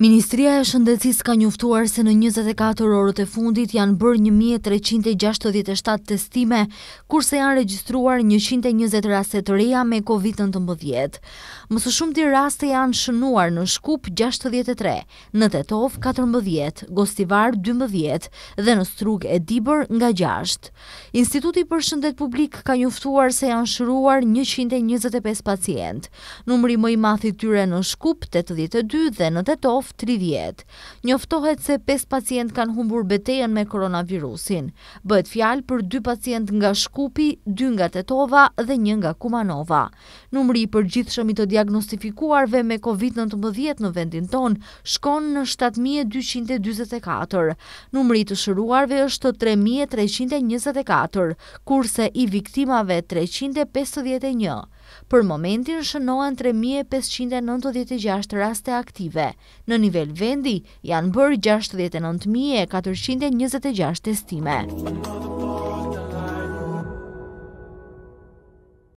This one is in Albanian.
Ministria e Shëndecis ka njuftuar se në 24 orët e fundit janë bërë 1367 testime, kurse janë registruar 120 rastet reja me COVID-19. Mësë shumë të raste janë shënuar në Shkup 63, në Tetov 14, Gostivar 12 dhe në Strug e Dibër nga 6. Instituti për Shëndet Publik ka njuftuar se janë shëruar 125 pacient. Numëri më i mathit tyre në Shkup 82 dhe në Tetov 30 Njoftohet se 5 pacient kanë humbur betejen me koronavirusin. Bëhet fjalë për 2 pacient nga Shkupi, 2 nga Tetova dhe 1 nga Kumanova. Numri i përgjithshëm i të diagnostifikuarve me COVID-19 në vendin ton shkon në 7224. Numri i të shëruarve është 3324, kurse i viktimave 351. Për momentin shënohen 3596 raste aktive. Në nivel vendi janë bërë 69.426 testime.